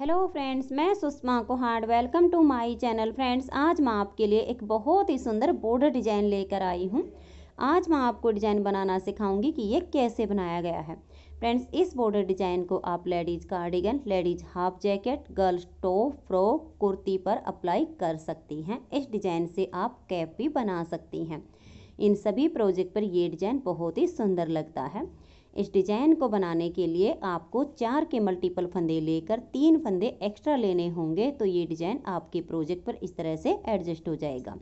hello friends मैं Sushma Kuhad welcome to my channel friends आज मैं आपके लिए एक बहुत ही सुंदर बॉर्डर डिजाइन लेकर आई हूँ आज मैं आपको डिजाइन बनाना सिखाऊंगी कि ये कैसे बनाया गया है फ्रेंड्स इस बॉर्डर डिजाइन को आप ladies cardigan ladies half jacket girls top frock kurti पर अप्लाई कर सकती हैं इस डिजाइन से आप कैप भी बना सकती हैं इन सभी प्रोजेक्ट पर ये डिजाइन बहुत ही सुंदर लगता है इस डिजाइन को बनाने के लिए आपको चार के मल्टीपल फंदे लेकर तीन फंदे एक्स्ट्रा लेने होंगे तो ये डिजाइन आपके प्रोजेक्ट पर इस तरह से एडजस्ट हो जाएगा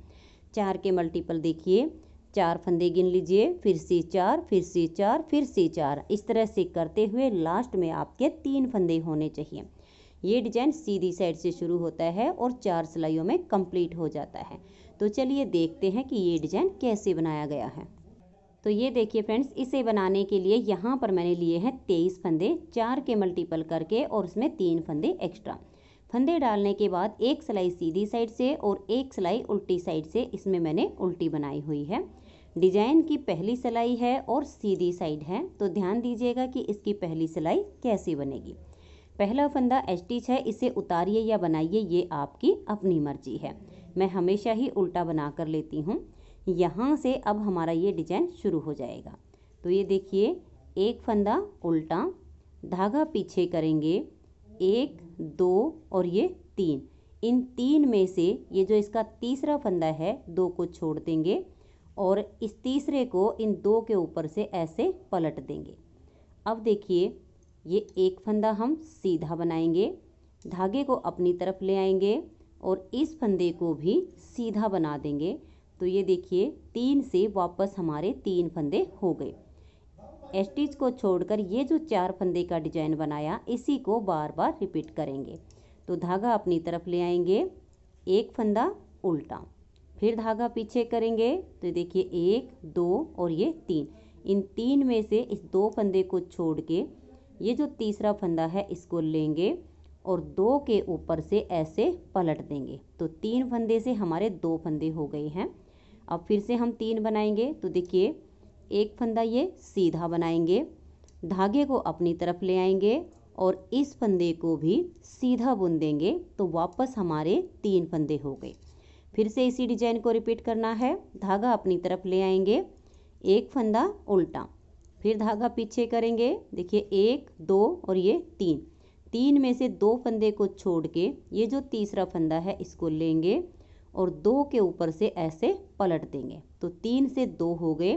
चार के मल्टीपल देखिए चार फंदे गिन लीजिए फिर से चार फिर से चार फिर से चार इस तरह से करते हुए लास्ट में आपके तीन फंदे होने चाहिए ये डिजाइन सीधी साइड से शुरू होता है और चार सिलाइयों में कंप्लीट हो जाता है तो चलिए देखते हैं कि ये डिजाइन कैसे बनाया गया है तो ये देखिए फ्रेंड्स इसे बनाने के लिए यहाँ पर मैंने लिए हैं तेईस फंदे चार के मल्टीपल करके और उसमें तीन फंदे एक्स्ट्रा फंदे डालने के बाद एक सिलाई सीधी साइड से और एक सिलाई उल्टी साइड से इसमें मैंने उल्टी बनाई हुई है डिजाइन की पहली सिलाई है और सीधी साइड है तो ध्यान दीजिएगा कि इसकी पहली सिलाई कैसी बनेगी पहला फंदा एस्टिच है इसे उतारिए या बनाइए ये आपकी अपनी मर्जी है मैं हमेशा ही उल्टा बना कर लेती हूँ यहाँ से अब हमारा ये डिजाइन शुरू हो जाएगा तो ये देखिए एक फंदा उल्टा धागा पीछे करेंगे एक दो और ये तीन इन तीन में से ये जो इसका तीसरा फंदा है दो को छोड़ देंगे और इस तीसरे को इन दो के ऊपर से ऐसे पलट देंगे अब देखिए ये एक फंदा हम सीधा बनाएंगे धागे को अपनी तरफ ले आएंगे और इस फंदे को भी सीधा बना देंगे तो ये देखिए तीन से वापस हमारे तीन फंदे हो गए एस्टिच को छोड़कर ये जो चार फंदे का डिजाइन बनाया इसी को बार बार रिपीट करेंगे तो धागा अपनी तरफ ले आएंगे एक फंदा उल्टा फिर धागा पीछे करेंगे तो देखिए एक दो और ये तीन इन तीन में से इस दो फंदे को छोड़ के ये जो तीसरा फंदा है इसको लेंगे और दो के ऊपर से ऐसे पलट देंगे तो तीन फंदे से हमारे दो फंदे हो गए हैं अब फिर से हम तीन बनाएंगे तो देखिए एक फंदा ये सीधा बनाएंगे धागे को अपनी तरफ ले आएंगे और इस फंदे को भी सीधा बुन देंगे तो वापस हमारे तीन फंदे हो गए फिर से इसी डिजाइन को रिपीट करना है धागा अपनी तरफ ले आएंगे एक फंदा उल्टा फिर धागा पीछे करेंगे देखिए एक दो और ये तीन तीन में से दो फंदे को छोड़ के ये जो तीसरा फंदा है इसको लेंगे और दो के ऊपर से ऐसे पलट देंगे तो तीन से दो हो गए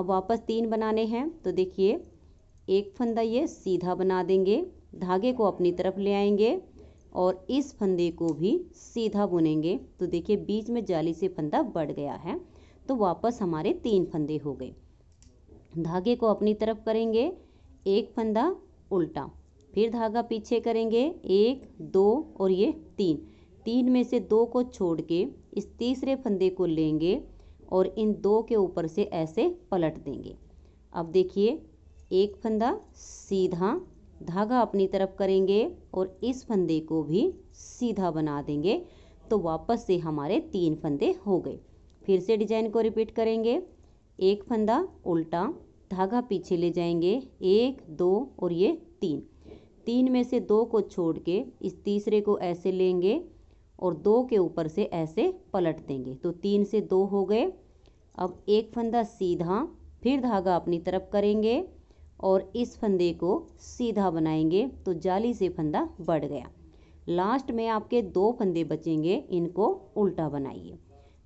अब वापस तीन बनाने हैं तो देखिए एक फंदा ये सीधा बना देंगे धागे को अपनी तरफ ले आएंगे और इस फंदे को भी सीधा बुनेंगे तो देखिए बीच में जाली से फंदा बढ़ गया है तो वापस हमारे तीन फंदे हो गए धागे को अपनी तरफ करेंगे एक फंदा उल्टा फिर धागा पीछे करेंगे एक दो और ये तीन तीन में से दो को छोड़ के इस तीसरे फंदे को लेंगे और इन दो के ऊपर से ऐसे पलट देंगे अब देखिए एक फंदा सीधा धागा अपनी तरफ करेंगे और इस फंदे को भी सीधा बना देंगे तो वापस से हमारे तीन फंदे हो गए फिर से डिजाइन को रिपीट करेंगे एक फंदा उल्टा धागा पीछे ले जाएंगे एक दो और ये तीन तीन में से दो को छोड़ के इस तीसरे को ऐसे लेंगे और दो के ऊपर से ऐसे पलट देंगे तो तीन से दो हो गए अब एक फंदा सीधा फिर धागा अपनी तरफ करेंगे और इस फंदे को सीधा बनाएंगे तो जाली से फंदा बढ़ गया लास्ट में आपके दो फंदे बचेंगे इनको उल्टा बनाइए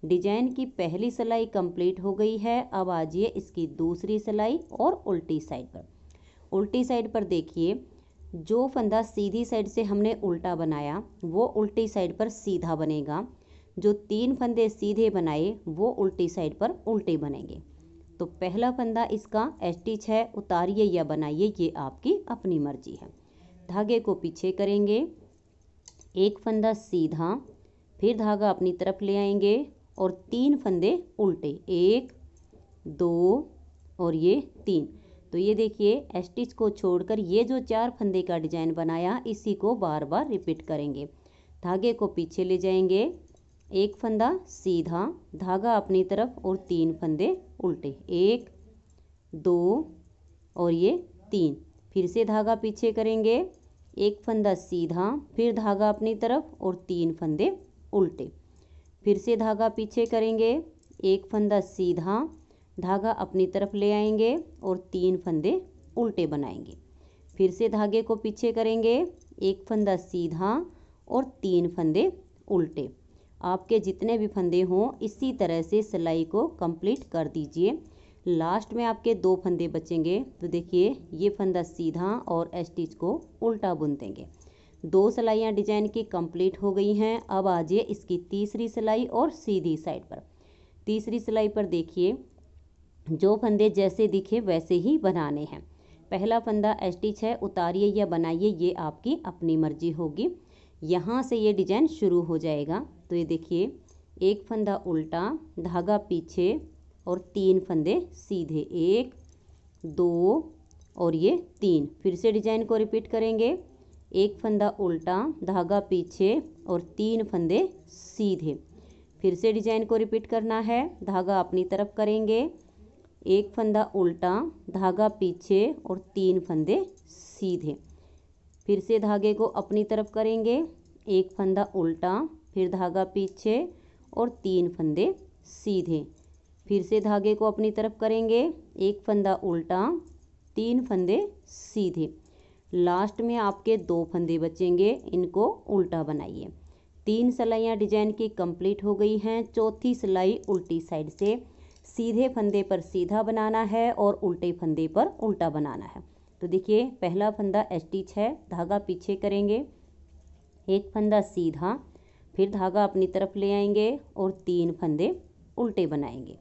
डिजाइन की पहली सिलाई कंप्लीट हो गई है अब आ जाइए इसकी दूसरी सिलाई और उल्टी साइड पर उल्टी साइड पर देखिए जो फंदा सीधी साइड से हमने उल्टा बनाया वो उल्टी साइड पर सीधा बनेगा जो तीन फंदे सीधे बनाए वो उल्टी साइड पर उल्टे बनेंगे तो पहला फंदा इसका एच है उतारिए या बनाइए ये आपकी अपनी मर्जी है धागे को पीछे करेंगे एक फंदा सीधा फिर धागा अपनी तरफ ले आएंगे और तीन फंदे उल्टे एक दो और ये तीन तो ये देखिए एस्टिच को छोड़कर ये जो चार फंदे का डिजाइन बनाया इसी को बार बार रिपीट करेंगे धागे को पीछे ले जाएंगे एक फंदा सीधा धागा अपनी तरफ और तीन फंदे उल्टे एक दो और ये तीन फिर से धागा पीछे करेंगे एक फंदा सीधा फिर धागा अपनी तरफ और तीन फंदे उल्टे फिर से धागा पीछे करेंगे एक फंदा सीधा धागा अपनी तरफ ले आएंगे और तीन फंदे उल्टे बनाएंगे फिर से धागे को पीछे करेंगे एक फंदा सीधा और तीन फंदे उल्टे आपके जितने भी फंदे हों इसी तरह से सिलाई को कंप्लीट कर दीजिए लास्ट में आपके दो फंदे बचेंगे तो देखिए ये फंदा सीधा और स्टिच को उल्टा बुन देंगे दो सिलाइयाँ डिजाइन की कंप्लीट हो गई हैं अब आ जाइए इसकी तीसरी सिलाई और सीधी साइड पर तीसरी सिलाई पर देखिए जो फंदे जैसे दिखे वैसे ही बनाने हैं पहला फंदा एस्टिच है उतारिए या बनाइए ये आपकी अपनी मर्जी होगी यहाँ से ये डिजाइन शुरू हो जाएगा तो ये देखिए एक फंदा उल्टा धागा पीछे और तीन फंदे सीधे एक दो और ये तीन फिर से डिजाइन को रिपीट करेंगे एक फंदा उल्टा धागा पीछे और तीन फंदे सीधे फिर से डिजाइन को रिपीट करना है धागा अपनी तरफ करेंगे एक फंदा उल्टा धागा पीछे और तीन फंदे सीधे फिर से धागे को अपनी तरफ करेंगे एक फंदा उल्टा फिर धागा पीछे और तीन फंदे सीधे फिर से धागे को अपनी तरफ करेंगे एक फंदा उल्टा तीन फंदे सीधे लास्ट में आपके दो फंदे बचेंगे इनको उल्टा बनाइए तीन सिलाइयाँ डिजाइन की कंप्लीट हो गई हैं चौथी सिलाई उल्टी साइड से सीधे फंदे पर सीधा बनाना है और उल्टे फंदे पर उल्टा बनाना है तो देखिए पहला फंदा स्टिच है धागा पीछे करेंगे एक फंदा सीधा फिर धागा अपनी तरफ ले आएंगे और तीन फंदे उल्टे बनाएंगे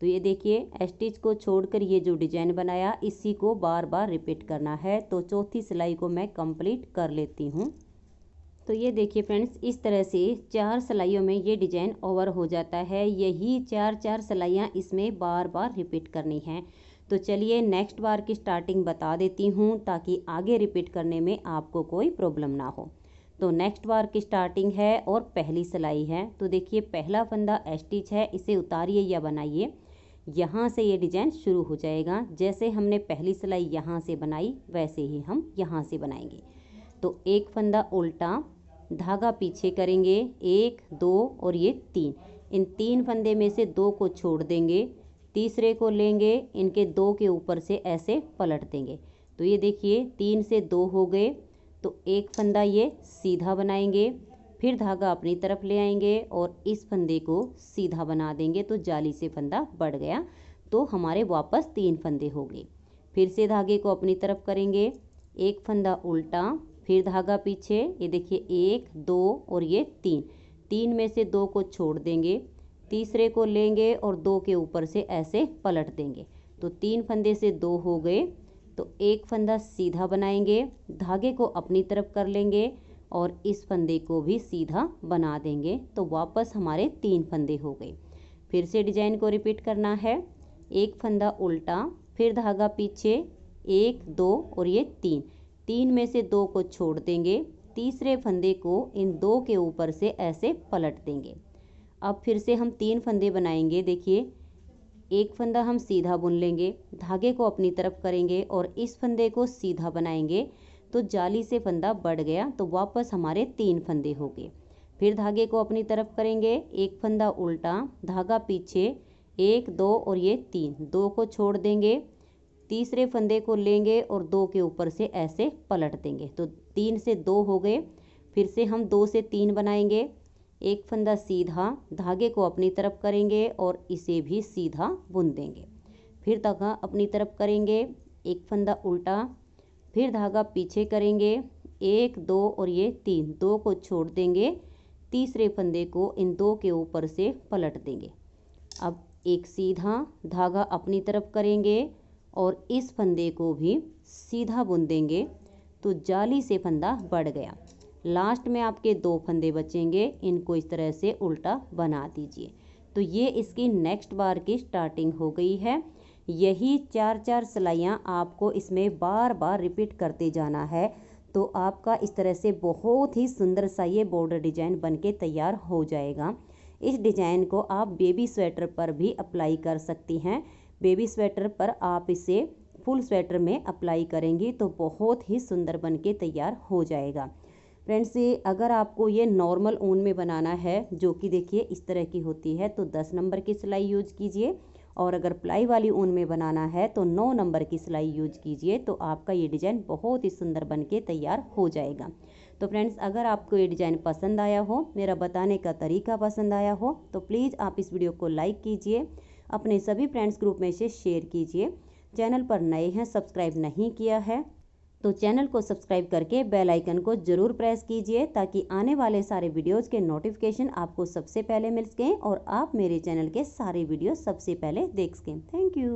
तो ये देखिए एस्टिच को छोड़कर ये जो डिजाइन बनाया इसी को बार बार रिपीट करना है तो चौथी सिलाई को मैं कंप्लीट कर लेती हूँ तो ये देखिए फ्रेंड्स इस तरह से चार सिलाइयों में ये डिजाइन ओवर हो जाता है यही चार चार सिलाइयाँ इसमें बार बार रिपीट करनी है तो चलिए नेक्स्ट बार की स्टार्टिंग बता देती हूँ ताकि आगे रिपीट करने में आपको कोई प्रॉब्लम ना हो तो नेक्स्ट बार की स्टार्टिंग है और पहली सिलाई है तो देखिए पहला फंदा एस्टिच है इसे उतारिए या बनाइए यहाँ से ये डिजाइन शुरू हो जाएगा जैसे हमने पहली सिलाई यहाँ से बनाई वैसे ही हम यहाँ से बनाएंगे तो एक फंदा उल्टा धागा पीछे करेंगे एक दो और ये तीन इन तीन फंदे में से दो को छोड़ देंगे तीसरे को लेंगे इनके दो के ऊपर से ऐसे पलट देंगे तो ये देखिए तीन से दो हो गए तो एक फंदा ये सीधा बनाएंगे फिर धागा अपनी तरफ ले आएंगे और इस फंदे को सीधा बना देंगे तो जाली से फंदा बढ़ गया तो हमारे वापस तीन फंदे हो गए फिर से धागे को अपनी तरफ करेंगे एक फंदा उल्टा फिर धागा पीछे ये देखिए एक दो और ये तीन तीन में से दो को छोड़ देंगे तीसरे को लेंगे और दो के ऊपर से ऐसे पलट देंगे तो तीन फंदे से दो हो गए तो एक फंदा सीधा बनाएंगे धागे को अपनी तरफ कर लेंगे और इस फंदे को भी सीधा बना देंगे तो वापस हमारे तीन फंदे हो गए फिर से डिजाइन को रिपीट करना है एक फंदा उल्टा फिर धागा पीछे एक दो और ये तीन तीन में से दो को छोड़ देंगे तीसरे फंदे को इन दो के ऊपर से ऐसे पलट देंगे अब फिर से हम तीन फंदे बनाएंगे देखिए एक फंदा हम सीधा बुन लेंगे धागे को अपनी तरफ करेंगे और इस फंदे को सीधा बनाएंगे तो जाली से फंदा बढ़ गया तो वापस हमारे तीन फंदे हो गए फिर धागे को अपनी तरफ करेंगे एक फंदा उल्टा धागा पीछे एक दो और ये तीन दो को छोड़ देंगे तीसरे फंदे को लेंगे और दो के ऊपर से ऐसे पलट देंगे तो तीन से दो हो गए फिर से हम दो से तीन बनाएंगे एक फंदा सीधा धागे को अपनी तरफ करेंगे और इसे भी सीधा बुन देंगे फिर धागा अपनी तरफ करेंगे एक फंदा उल्टा फिर धागा पीछे करेंगे एक दो और ये तीन दो को छोड़ देंगे तीसरे फंदे को इन दो के ऊपर से पलट देंगे अब एक सीधा धागा अपनी तरफ करेंगे और इस फंदे को भी सीधा बुन देंगे तो जाली से फंदा बढ़ गया लास्ट में आपके दो फंदे बचेंगे इनको इस तरह से उल्टा बना दीजिए तो ये इसकी नेक्स्ट बार की स्टार्टिंग हो गई है यही चार चार सिलाइयाँ आपको इसमें बार बार रिपीट करते जाना है तो आपका इस तरह से बहुत ही सुंदर सा ये बॉर्डर डिजाइन बनके तैयार हो जाएगा इस डिजाइन को आप बेबी स्वेटर पर भी अप्लाई कर सकती हैं बेबी स्वेटर पर आप इसे फुल स्वेटर में अप्लाई करेंगे तो बहुत ही सुंदर बन के तैयार हो जाएगा फ्रेंड्स ये अगर आपको ये नॉर्मल ऊन में बनाना है जो कि देखिए इस तरह की होती है तो दस नंबर की सिलाई यूज कीजिए और अगर प्लाई वाली ऊन में बनाना है तो नौ नंबर की सिलाई यूज कीजिए तो आपका ये डिज़ाइन बहुत ही सुंदर बन के तैयार हो जाएगा तो फ्रेंड्स अगर आपको ये डिज़ाइन पसंद आया हो मेरा बताने का तरीका पसंद आया हो तो प्लीज़ आप इस वीडियो को लाइक कीजिए अपने सभी फ्रेंड्स ग्रुप में इसे शेयर कीजिए चैनल पर नए हैं सब्सक्राइब नहीं किया है तो चैनल को सब्सक्राइब करके बेल आइकन को जरूर प्रेस कीजिए ताकि आने वाले सारे वीडियोज़ के नोटिफिकेशन आपको सबसे पहले मिल सकें और आप मेरे चैनल के सारे वीडियो सबसे पहले देख सकें थैंक यू